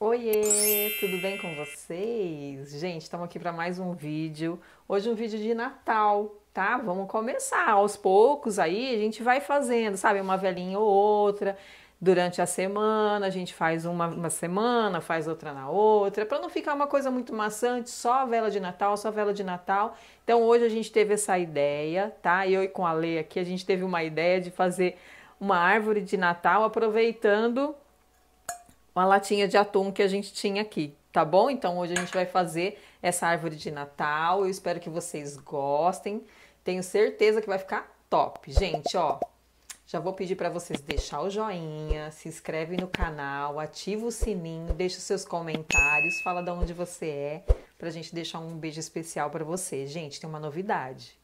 Oiê, tudo bem com vocês? Gente, estamos aqui para mais um vídeo. Hoje um vídeo de Natal, tá? Vamos começar aos poucos aí, a gente vai fazendo, sabe, uma velhinha ou outra. Durante a semana, a gente faz uma, uma semana, faz outra na outra, para não ficar uma coisa muito maçante, só vela de Natal, só vela de Natal. Então hoje a gente teve essa ideia, tá? Eu e com a Lê aqui, a gente teve uma ideia de fazer uma árvore de Natal aproveitando uma latinha de atum que a gente tinha aqui, tá bom? Então hoje a gente vai fazer essa árvore de Natal. Eu espero que vocês gostem. Tenho certeza que vai ficar top. Gente, ó, já vou pedir para vocês deixar o joinha, se inscreve no canal, ativa o sininho, deixa os seus comentários, fala de onde você é, pra gente deixar um beijo especial para você. Gente, tem uma novidade.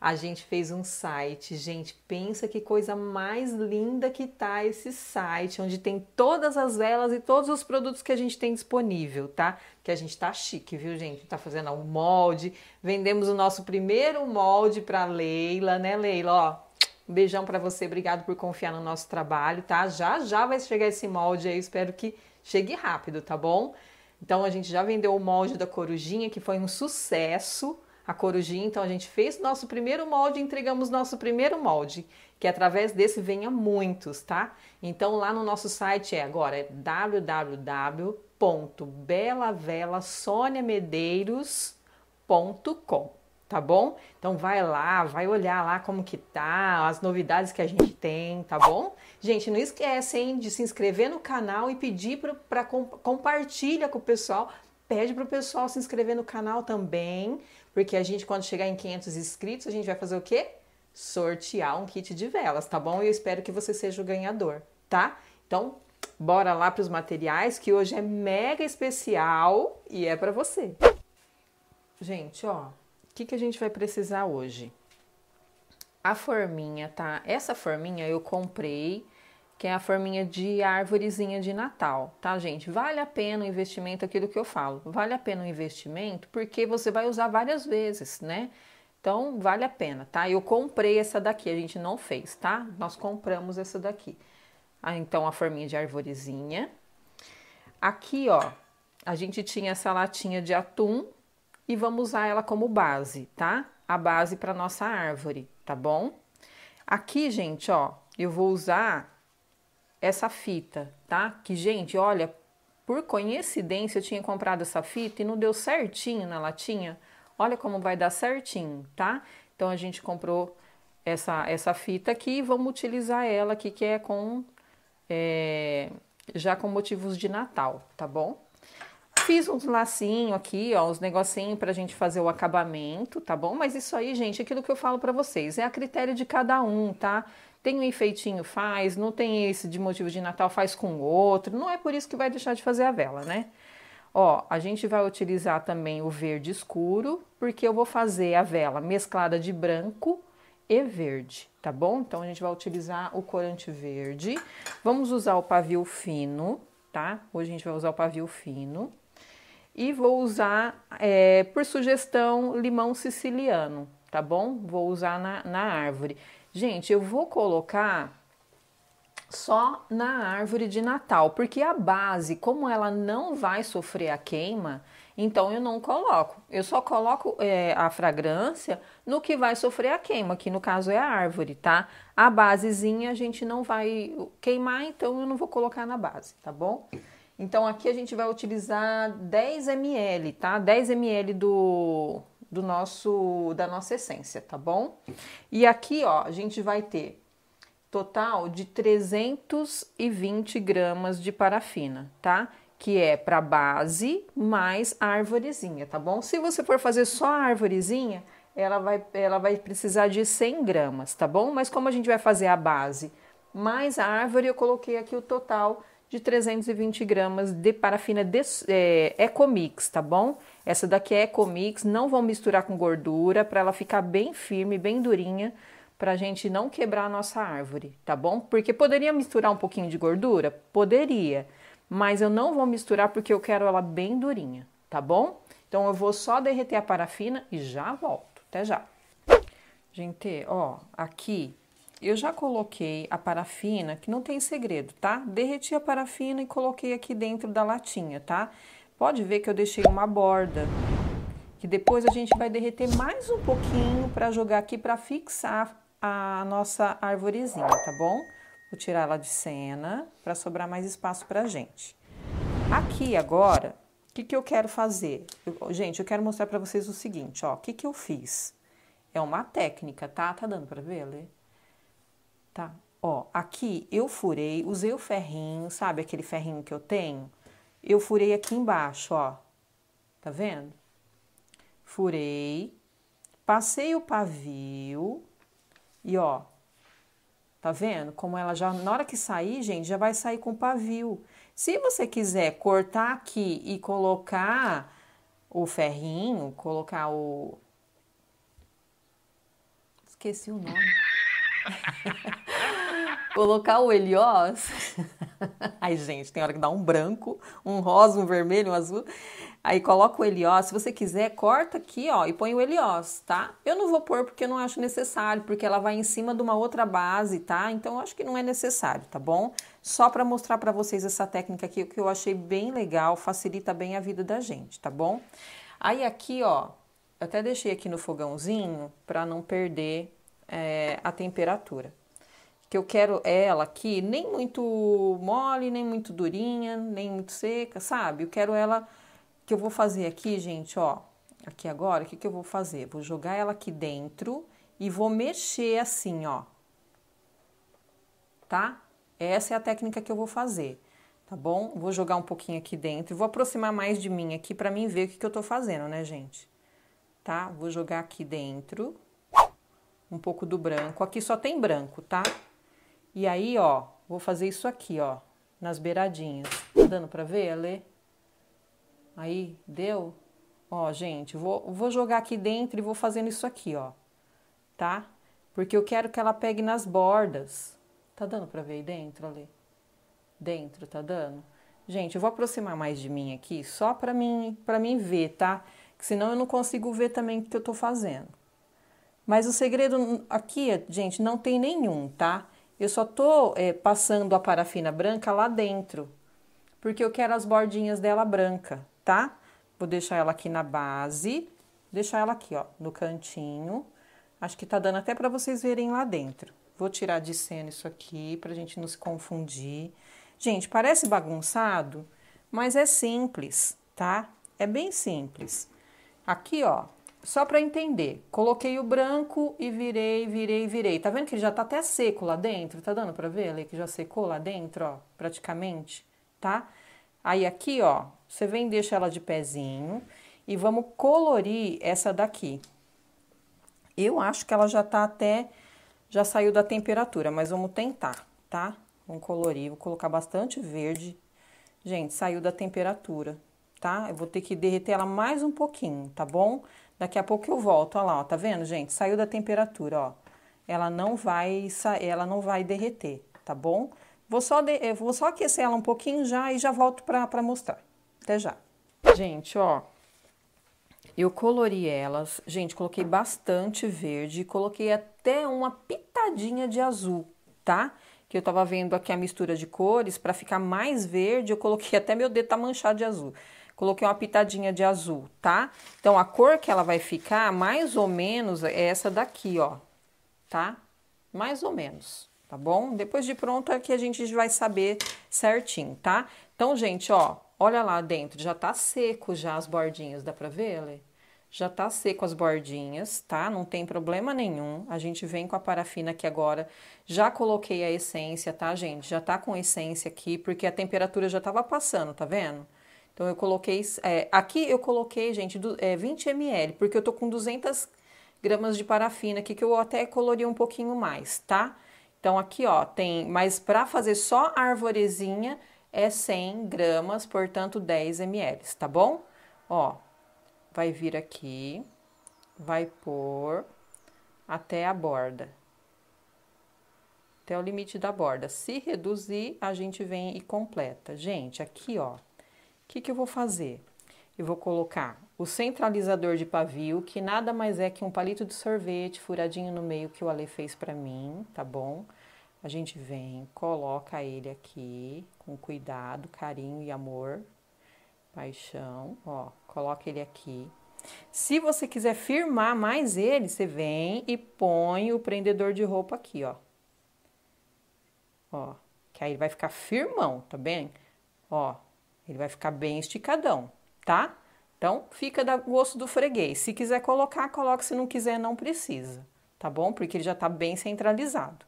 A gente fez um site, gente, pensa que coisa mais linda que tá esse site, onde tem todas as velas e todos os produtos que a gente tem disponível, tá? Que a gente tá chique, viu, gente? Tá fazendo um molde, vendemos o nosso primeiro molde para Leila, né, Leila? Ó, um beijão para você, obrigado por confiar no nosso trabalho, tá? Já já vai chegar esse molde aí, espero que chegue rápido, tá bom? Então a gente já vendeu o molde da corujinha, que foi um sucesso a corujinha. Então a gente fez nosso primeiro molde, entregamos nosso primeiro molde, que é através desse venha muitos, tá? Então lá no nosso site é agora é www.belavelasoniamedeiros.com tá bom? Então vai lá, vai olhar lá como que tá, as novidades que a gente tem, tá bom? Gente, não esquece hein, de se inscrever no canal e pedir para comp compartilha com o pessoal, pede para o pessoal se inscrever no canal também, porque a gente, quando chegar em 500 inscritos, a gente vai fazer o quê? Sortear um kit de velas, tá bom? Eu espero que você seja o ganhador, tá? Então, bora lá para os materiais que hoje é mega especial e é para você. Gente, ó, o que, que a gente vai precisar hoje? A forminha, tá? Essa forminha eu comprei que é a forminha de árvorezinha de Natal, tá, gente? Vale a pena o investimento, aquilo que eu falo, vale a pena o investimento porque você vai usar várias vezes, né? Então, vale a pena, tá? Eu comprei essa daqui, a gente não fez, tá? Nós compramos essa daqui. Ah, então, a forminha de arvorezinha. Aqui, ó, a gente tinha essa latinha de atum e vamos usar ela como base, tá? A base para nossa árvore, tá bom? Aqui, gente, ó, eu vou usar essa fita, tá? Que, gente, olha, por coincidência eu tinha comprado essa fita e não deu certinho na latinha. Olha como vai dar certinho, tá? Então a gente comprou essa, essa fita aqui e vamos utilizar ela aqui, que é com. É, já com motivos de Natal, tá bom? Fiz uns lacinho aqui, ó, uns negocinho pra gente fazer o acabamento, tá bom? Mas isso aí, gente, é aquilo que eu falo para vocês, é a critério de cada um, tá? Tem um enfeitinho, faz. Não tem esse de motivo de Natal, faz com outro. Não é por isso que vai deixar de fazer a vela, né? Ó, a gente vai utilizar também o verde escuro, porque eu vou fazer a vela mesclada de branco e verde, tá bom? Então a gente vai utilizar o corante verde. Vamos usar o pavio fino, tá? Hoje a gente vai usar o pavio fino. E vou usar, é, por sugestão, limão siciliano, tá bom? Vou usar na, na árvore. Gente, eu vou colocar só na árvore de Natal, porque a base, como ela não vai sofrer a queima, então eu não coloco. Eu só coloco é, a fragrância no que vai sofrer a queima, que no caso é a árvore, tá? A basezinha a gente não vai queimar, então eu não vou colocar na base, tá bom? Então aqui a gente vai utilizar 10 ml, tá? 10 ml do do nosso da nossa essência, tá bom? E aqui, ó, a gente vai ter total de 320 gramas de parafina, tá? Que é para base mais árvorezinha, tá bom? Se você for fazer só a ela vai, ela vai precisar de 100 gramas, tá bom? Mas como a gente vai fazer a base mais a árvore, eu coloquei aqui o total de 320 gramas de parafina de, é, Ecomix, tá bom? Essa daqui é Ecomix, não vão misturar com gordura para ela ficar bem firme, bem durinha, para a gente não quebrar a nossa árvore, tá bom? Porque poderia misturar um pouquinho de gordura? Poderia, mas eu não vou misturar porque eu quero ela bem durinha, tá bom? Então eu vou só derreter a parafina e já volto, até já. Gente, ó, aqui eu já coloquei a parafina, que não tem segredo, tá? Derreti a parafina e coloquei aqui dentro da latinha, tá? Pode ver que eu deixei uma borda, que depois a gente vai derreter mais um pouquinho para jogar aqui para fixar a nossa arvorezinha, tá bom? Vou tirar ela de cena para sobrar mais espaço para gente. Aqui agora, o que, que eu quero fazer? Eu, gente, eu quero mostrar para vocês o seguinte, ó. O que, que eu fiz? É uma técnica, tá? Tá dando para ver, Lê? tá? Ó, aqui eu furei, usei o ferrinho, sabe aquele ferrinho que eu tenho? Eu furei aqui embaixo, ó. Tá vendo? Furei, passei o pavio e ó, Tá vendo? Como ela já, na hora que sair, gente, já vai sair com pavio. Se você quiser cortar aqui e colocar o ferrinho, colocar o. Esqueci o nome. Colocar o Helios. Ai, gente, tem hora que dá um branco, um rosa, um vermelho, um azul. Aí coloca o Helios. Se você quiser, corta aqui, ó, e põe o Helios, tá? Eu não vou pôr porque eu não acho necessário, porque ela vai em cima de uma outra base, tá? Então eu acho que não é necessário, tá bom? Só para mostrar para vocês essa técnica aqui, que eu achei bem legal, facilita bem a vida da gente, tá bom? Aí aqui, ó, até deixei aqui no fogãozinho para não perder é, a temperatura. Que eu quero é ela aqui nem muito mole, nem muito durinha, nem muito seca, sabe? Eu quero ela que eu vou fazer aqui, gente, ó, aqui agora, o que, que eu vou fazer? Vou jogar ela aqui dentro e vou mexer assim, ó. Tá? Essa é a técnica que eu vou fazer, tá bom? Vou jogar um pouquinho aqui dentro, vou aproximar mais de mim aqui para mim ver o que, que eu tô fazendo, né, gente? Tá? Vou jogar aqui dentro um pouco do branco. Aqui só tem branco, tá? E aí, ó, vou fazer isso aqui, ó, nas beiradinhas. Tá dando pra ver, Alê? Aí, deu? Ó, gente, vou, vou jogar aqui dentro e vou fazendo isso aqui, ó, tá? Porque eu quero que ela pegue nas bordas. Tá dando pra ver aí dentro, Alê? Dentro, tá dando? Gente, eu vou aproximar mais de mim aqui, só pra mim, pra mim ver, tá? Que senão eu não consigo ver também o que eu tô fazendo. Mas o segredo aqui, gente, não tem nenhum, tá? Eu só tô é, passando a parafina branca lá dentro, porque eu quero as bordinhas dela branca, tá? Vou deixar ela aqui na base, deixar ela aqui, ó, no cantinho. Acho que tá dando até para vocês verem lá dentro. Vou tirar de cena isso aqui pra gente não se confundir. Gente, parece bagunçado, mas é simples, tá? É bem simples. Aqui, ó, só para entender, coloquei o branco e virei, virei, virei. Tá vendo que ele já tá até seco lá dentro? Tá dando para ver, Lê, que já secou lá dentro, ó, praticamente, tá? Aí aqui, ó, você vem e deixa ela de pezinho e vamos colorir essa daqui. Eu acho que ela já tá até, já saiu da temperatura, mas vamos tentar, tá? Vamos colorir, vou colocar bastante verde. Gente, saiu da temperatura, tá? Eu vou ter que derreter ela mais um pouquinho, tá bom? Daqui a pouco eu volto, olha lá, ó, tá vendo, gente? Saiu da temperatura, ó. Ela não vai, ela não vai derreter, tá bom? Vou só, de, vou só aquecer ela um pouquinho já e já volto pra, pra mostrar. Até já. Gente, ó, eu colori elas, gente, coloquei bastante verde, coloquei até uma pitadinha de azul, tá? Que eu tava vendo aqui a mistura de cores, para ficar mais verde, eu coloquei até meu dedo tá manchado de azul coloquei uma pitadinha de azul, tá? Então, a cor que ela vai ficar, mais ou menos, é essa daqui, ó, tá? Mais ou menos, tá bom? Depois de pronto, aqui é a gente vai saber certinho, tá? Então, gente, ó, olha lá dentro, já tá seco já as bordinhas, dá pra ver, Lê? Já tá seco as bordinhas, tá? Não tem problema nenhum. A gente vem com a parafina aqui agora. Já coloquei a essência, tá, gente? Já tá com essência aqui, porque a temperatura já tava passando, tá vendo? Tá vendo? Então eu coloquei, é, aqui eu coloquei, gente, do, é, 20 ml, porque eu tô com 200 gramas de parafina aqui, que eu até colori um pouquinho mais, tá? Então aqui, ó, tem, mas para fazer só a arvorezinha é 100 gramas, portanto 10 ml, tá bom? Ó, vai vir aqui, vai pôr até a borda, até o limite da borda. Se reduzir, a gente vem e completa. Gente, aqui, ó, que, que eu vou fazer? Eu vou colocar o centralizador de pavio, que nada mais é que um palito de sorvete furadinho no meio que o Ale fez para mim, tá bom? A gente vem, coloca ele aqui com cuidado, carinho e amor, paixão, ó, coloca ele aqui. Se você quiser firmar mais ele, você vem e põe o prendedor de roupa aqui, ó. Ó, que aí ele vai ficar firmão, tá bem? Ó, ele vai ficar bem esticadão, tá? Então, fica da gosto do freguês. Se quiser colocar, coloca. Se não quiser, não precisa, tá bom? Porque ele já tá bem centralizado.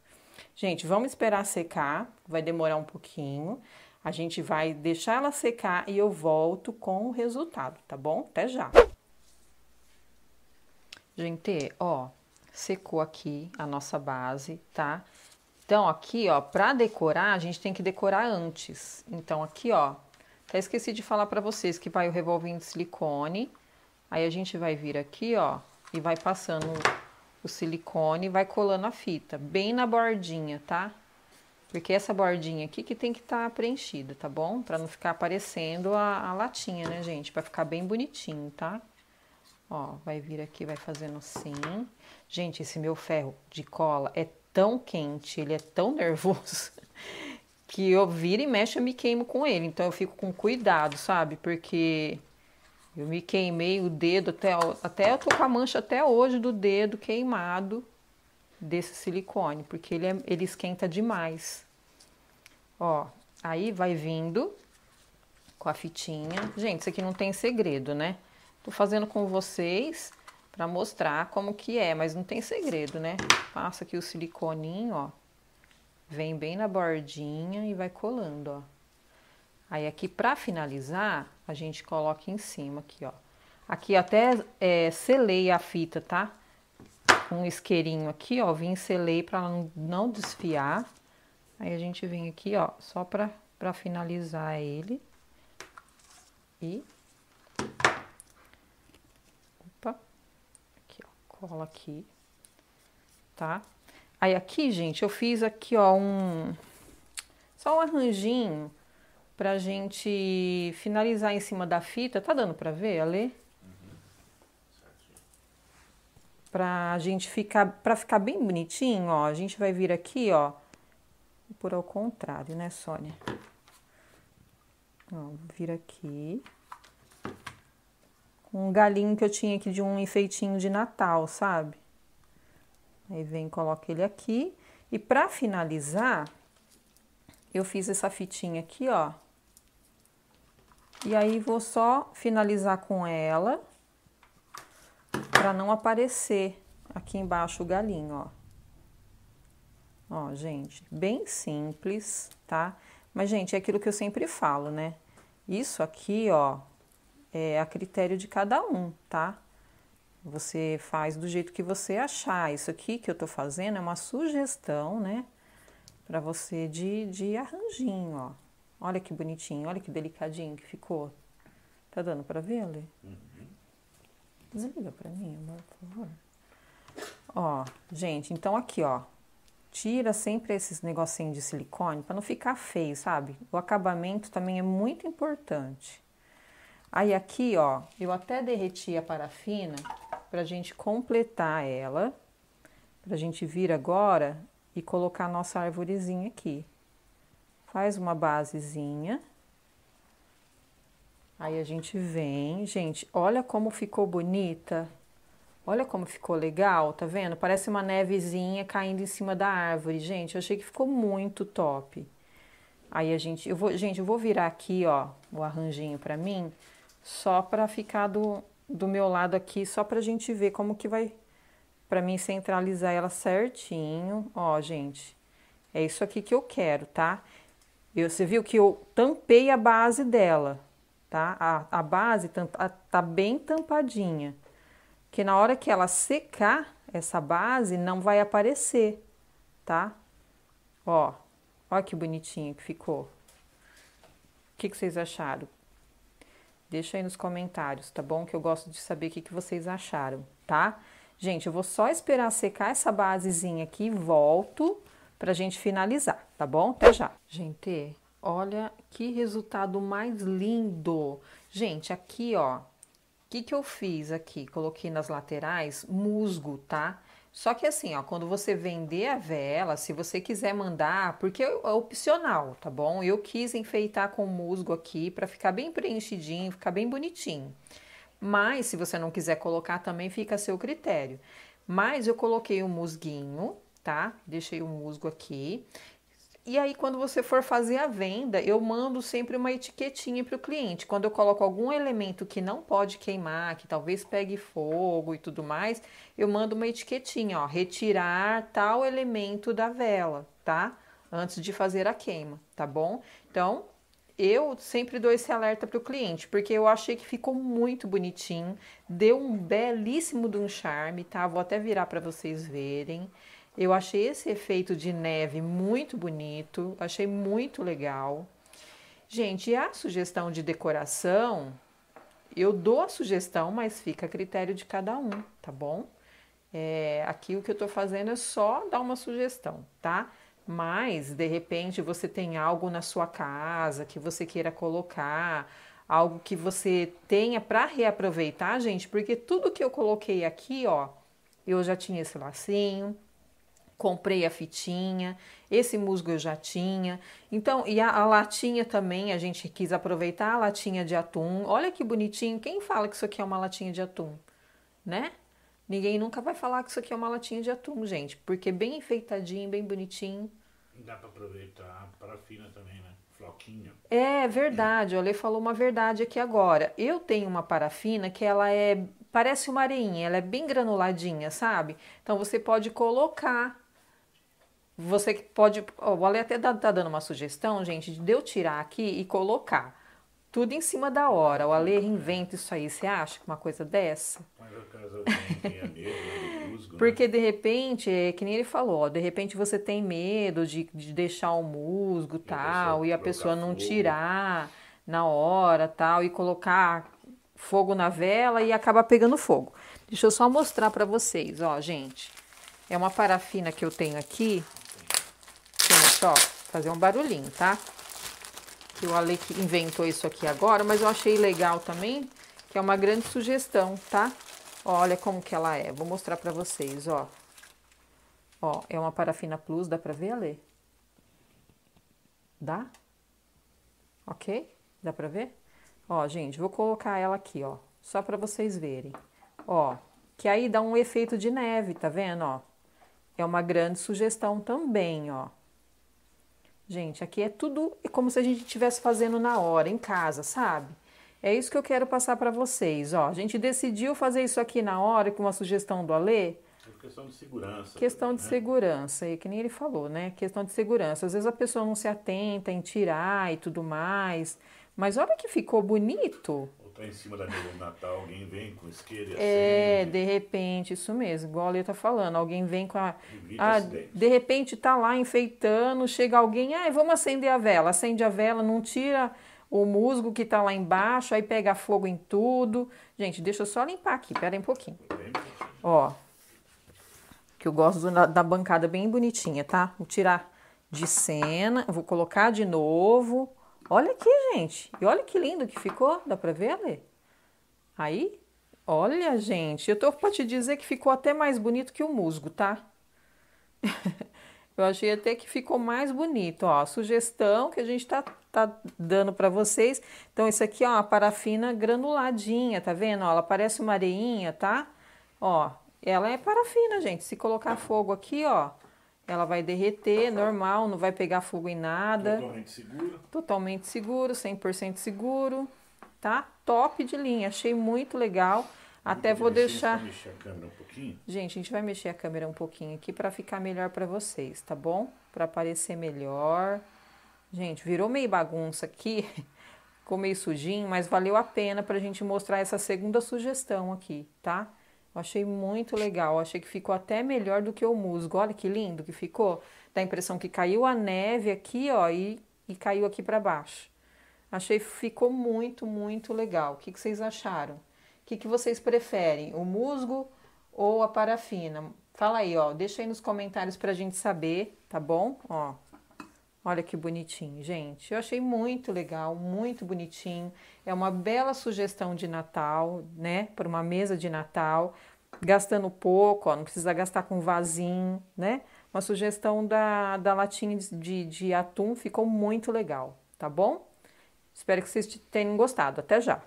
Gente, vamos esperar secar, vai demorar um pouquinho. A gente vai deixar ela secar e eu volto com o resultado, tá bom? Até já. Gente, ó, secou aqui a nossa base, tá? Então, aqui, ó, para decorar, a gente tem que decorar antes. Então, aqui, ó, até esqueci de falar para vocês que vai o revolvinho de silicone. Aí a gente vai vir aqui, ó, e vai passando o silicone, vai colando a fita bem na bordinha, tá? Porque essa bordinha aqui que tem que estar tá preenchida, tá bom? Pra não ficar aparecendo a, a latinha, né, gente? Pra ficar bem bonitinho, tá? Ó, vai vir aqui, vai fazendo assim. Gente, esse meu ferro de cola é tão quente, ele é tão nervoso que eu viro e mexe, eu me queimo com ele. Então eu fico com cuidado, sabe? Porque eu me queimei o dedo até, até eu tô com a mancha até hoje do dedo queimado desse silicone, porque ele, é, ele esquenta demais. Ó, aí vai vindo com a fitinha. Gente, isso aqui não tem segredo, né? Tô fazendo com vocês para mostrar como que é, mas não tem segredo, né? Passa aqui o siliconinho, ó. Vem bem na bordinha e vai colando, ó. Aí aqui para finalizar, a gente coloca em cima aqui, ó. Aqui até é, selei a fita, tá? Com um isqueirinho aqui, ó, vim selei para não desfiar. Aí a gente vem aqui, ó, só pra, pra finalizar ele. E... Opa! Aqui, ó, cola aqui, tá? Aí aqui, gente, eu fiz aqui, ó, um... Só um arranjinho pra gente finalizar em cima da fita. Tá dando pra ver, Alê? Uhum. Pra gente ficar, pra ficar bem bonitinho, ó, a gente vai vir aqui, ó, por ao contrário, né, Sônia? Ó, vir aqui. Um galinho que eu tinha aqui de um enfeitinho de Natal, sabe? Aí vem, coloca ele aqui. E para finalizar, eu fiz essa fitinha aqui, ó. E aí vou só finalizar com ela para não aparecer aqui embaixo o galinho, ó. Ó, gente, bem simples, tá? Mas, gente, é aquilo que eu sempre falo, né? Isso aqui, ó, é a critério de cada um, tá? Você faz do jeito que você achar. Isso aqui que eu tô fazendo é uma sugestão, né? Pra você de, de arranjinho, ó. Olha que bonitinho, olha que delicadinho que ficou. Tá dando pra ver, Lê? Uhum. Desliga pra mim, amor, por favor. Ó, gente, então aqui, ó. Tira sempre esses negocinhos de silicone para não ficar feio, sabe? O acabamento também é muito importante. Aí aqui, ó, eu até derreti a parafina para a gente completar ela, para a gente vir agora e colocar nossa árvorezinha aqui. Faz uma basezinha. Aí a gente vem, gente, olha como ficou bonita. Olha como ficou legal, tá vendo? Parece uma nevezinha caindo em cima da árvore, gente. Eu achei que ficou muito top. Aí a gente, eu vou, gente, eu vou virar aqui, ó, o arranjinho para mim, só para ficar do do meu lado aqui só pra gente ver como que vai, pra mim centralizar ela certinho. Ó, gente, é isso aqui que eu quero, tá? Eu, você viu que eu tampei a base dela, tá? A, a base tampa, tá bem tampadinha, que na hora que ela secar, essa base não vai aparecer, tá? Ó, ó que bonitinho que ficou. O que, que vocês acharam? Deixa aí nos comentários, tá bom? Que eu gosto de saber o que, que vocês acharam, tá? Gente, eu vou só esperar secar essa basezinha aqui e volto pra gente finalizar, tá bom? Até já. Gente, olha que resultado mais lindo. Gente, aqui, ó, o que, que eu fiz aqui? Coloquei nas laterais musgo, tá? Só que assim, ó, quando você vender a vela, se você quiser mandar, porque é, é opcional, tá bom? Eu quis enfeitar com musgo aqui para ficar bem preenchidinho, ficar bem bonitinho. Mas se você não quiser colocar também fica a seu critério. Mas eu coloquei o um musguinho, tá? Deixei o um musgo aqui e aí, quando você for fazer a venda, eu mando sempre uma etiquetinha para o cliente. Quando eu coloco algum elemento que não pode queimar, que talvez pegue fogo e tudo mais, eu mando uma etiquetinha, ó, retirar tal elemento da vela, tá? Antes de fazer a queima, tá bom? Então, eu sempre dou esse alerta para o cliente, porque eu achei que ficou muito bonitinho, deu um belíssimo de um charme, tá? Vou até virar para vocês verem. Eu achei esse efeito de neve muito bonito, achei muito legal. Gente, a sugestão de decoração, eu dou a sugestão, mas fica a critério de cada um, tá bom? É, aqui o que eu tô fazendo é só dar uma sugestão, tá? Mas de repente você tem algo na sua casa que você queira colocar, algo que você tenha para reaproveitar, gente, porque tudo que eu coloquei aqui, ó, eu já tinha esse lacinho, comprei a fitinha, esse musgo eu já tinha. Então, e a, a, latinha também, a gente quis aproveitar a latinha de atum. Olha que bonitinho, quem fala que isso aqui é uma latinha de atum, né? Ninguém nunca vai falar que isso aqui é uma latinha de atum, gente, porque bem enfeitadinho, bem bonitinho. Dá para aproveitar a parafina também, né? Floquinho. É verdade, o falou uma verdade aqui agora. Eu tenho uma parafina que ela é parece uma areinha, ela é bem granuladinha, sabe? Então você pode colocar você pode. Ó, o Ale até está tá dando uma sugestão, gente, de eu tirar aqui e colocar tudo em cima da hora. O Ale inventa isso aí. Você acha que uma coisa dessa? Né, né? Porque de repente, é que nem ele falou, ó, de repente você tem medo de, de deixar o musgo tal, e a pessoa não fogo. tirar na hora tal, e colocar fogo na vela e acaba pegando fogo. Deixa eu só mostrar para vocês, ó, gente. É uma parafina que eu tenho aqui, ó, fazer um barulhinho, tá? Que o Ale inventou isso aqui agora, mas eu achei legal também, que é uma grande sugestão, tá? olha como que ela é, vou mostrar pra vocês, ó. Ó, é uma parafina plus, dá pra ver, Ale? Dá? Ok? Dá pra ver? Ó, gente, vou colocar ela aqui, ó, só pra vocês verem. Ó, que aí dá um efeito de neve, tá vendo, ó? É uma grande sugestão também, ó. Gente, aqui é tudo como se a gente estivesse fazendo na hora, em casa, sabe? É isso que eu quero passar para vocês. Ó, a gente decidiu fazer isso aqui na hora, com uma sugestão do Alê. É questão de segurança. Questão né? de segurança, e que nem ele falou, né? Questão de segurança. Às vezes a pessoa não se atenta em tirar e tudo mais. Mas olha que ficou bonito tá em cima da mesa de Natal, alguém vem com isqueira e É, de repente, isso mesmo, igual a Lê tá falando, alguém vem com a. a de repente tá lá enfeitando, chega alguém, ah, vamos acender a vela. Acende a vela, não tira o musgo que tá lá embaixo, aí pega fogo em tudo. Gente, deixa eu só limpar aqui, pera aí um pouquinho. Ó. Que eu gosto da bancada bem bonitinha, tá? Vou tirar de cena, vou colocar de novo. Olha aqui, gente. E olha que lindo que ficou. Dá para ver ali? Aí, olha, gente. Eu tô para te dizer que ficou até mais bonito que o musgo, tá? eu achei até que ficou mais bonito. Ó, a sugestão que a gente tá, tá dando para vocês. Então, isso aqui ó a parafina granuladinha, tá vendo? Ó, ela parece uma areinha, tá? Ó, ela é parafina, gente. Se colocar fogo aqui, ó, ela vai derreter, tá normal, não vai pegar fogo em nada. Totalmente seguro. Totalmente seguro, 100% seguro, tá? Top de linha, achei muito legal. Até vou deixar. Mexer a câmera um pouquinho? Gente, a gente vai mexer a câmera um pouquinho aqui para ficar melhor para vocês, tá bom? Para aparecer melhor. Gente, virou meio bagunça aqui, ficou meio sujinho, mas valeu a pena para a gente mostrar essa segunda sugestão aqui, tá? Eu achei muito legal, achei que ficou até melhor do que o musgo. Olha que lindo que ficou. Dá a impressão que caiu a neve aqui, ó, e, e caiu aqui para baixo. Achei ficou muito, muito legal. O que, que vocês acharam? O que, que vocês preferem, o musgo ou a parafina? Fala aí, ó, deixa aí nos comentários para a gente saber, tá bom? Ó, Olha que bonitinho, gente. Eu achei muito legal, muito bonitinho. É uma bela sugestão de Natal, né? Para uma mesa de Natal, gastando pouco, ó, não precisa gastar com vasinho, né? Uma sugestão da, da latinha de, de atum ficou muito legal, tá bom? Espero que vocês tenham gostado. Até já!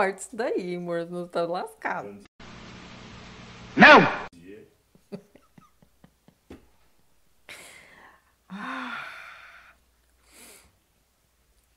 corte isso daí, amor. Não tá lascado. Não! Ah.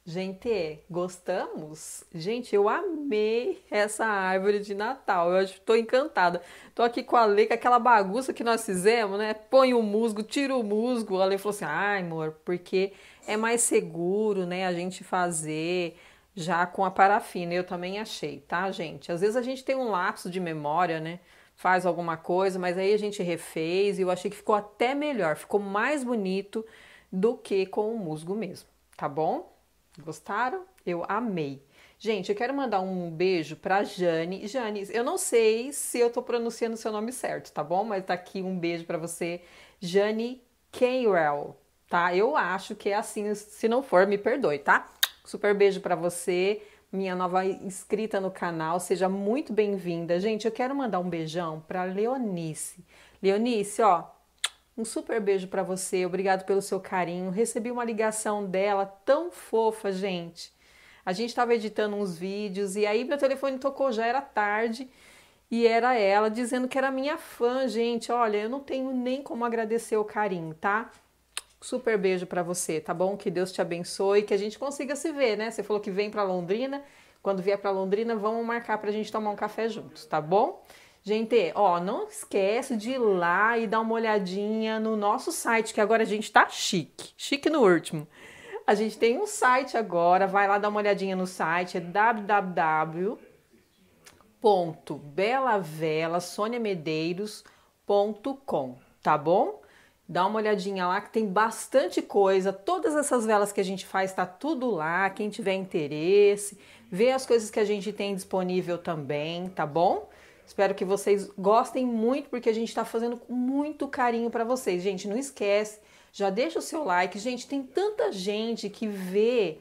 Gente, gostamos? Gente, eu amei essa árvore de Natal. Eu estou encantada. Estou aqui com a Lê, com aquela bagunça que nós fizemos, né? Põe o musgo, tira o musgo. A Lê falou assim: ai, amor, porque é mais seguro, né? A gente fazer já com a parafina. Eu também achei, tá, gente? Às vezes a gente tem um lapso de memória, né? Faz alguma coisa, mas aí a gente refez e eu achei que ficou até melhor, ficou mais bonito do que com o musgo mesmo, tá bom? Gostaram? Eu amei. Gente, eu quero mandar um beijo pra Jane. Jane, eu não sei se eu tô pronunciando o seu nome certo, tá bom? Mas tá aqui um beijo para você, Jane Keirel, tá? Eu acho que é assim, se não for, me perdoe, tá? Super beijo para você, minha nova inscrita no canal. Seja muito bem-vinda. Gente, eu quero mandar um beijão para Leonice. Leonice, ó, um super beijo para você. Obrigado pelo seu carinho. Recebi uma ligação dela tão fofa, gente. A gente estava editando uns vídeos e aí meu telefone tocou, já era tarde. E era ela dizendo que era minha fã, gente. Olha, eu não tenho nem como agradecer o carinho, tá? Super beijo para você, tá bom? Que Deus te abençoe, que a gente consiga se ver, né? Você falou que vem para Londrina. Quando vier para Londrina, vamos marcar para a gente tomar um café juntos, tá bom? Gente, ó, não esquece de ir lá e dar uma olhadinha no nosso site, que agora a gente tá chique, chique no último. A gente tem um site agora, vai lá dar uma olhadinha no site, é www.belavelaSoniamedeiros.com, tá bom? Dá uma olhadinha lá que tem bastante coisa. Todas essas velas que a gente faz está tudo lá. Quem tiver interesse, vê as coisas que a gente tem disponível também, tá bom? Espero que vocês gostem muito porque a gente está fazendo com muito carinho para vocês. Gente, não esquece, já deixa o seu like. Gente, tem tanta gente que vê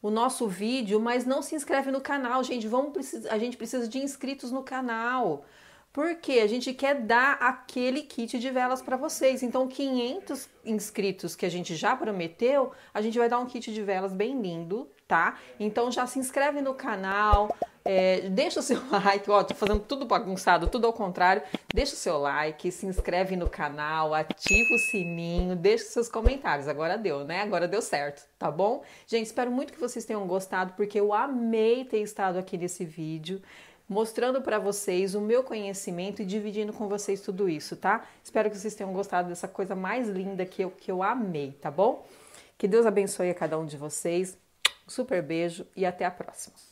o nosso vídeo, mas não se inscreve no canal, gente. Vamos a gente precisa de inscritos no canal. Porque a gente quer dar aquele kit de velas para vocês. Então, 500 inscritos que a gente já prometeu, a gente vai dar um kit de velas bem lindo, tá? Então, já se inscreve no canal, é, deixa o seu like, ó, tô fazendo tudo bagunçado, tudo ao contrário. Deixa o seu like, se inscreve no canal, ativa o sininho, deixa os seus comentários. Agora deu, né? Agora deu certo, tá bom? Gente, espero muito que vocês tenham gostado, porque eu amei ter estado aqui nesse vídeo mostrando para vocês o meu conhecimento e dividindo com vocês tudo isso, tá? Espero que vocês tenham gostado dessa coisa mais linda que eu, que eu amei, tá bom? Que Deus abençoe a cada um de vocês. Um super beijo e até a próxima.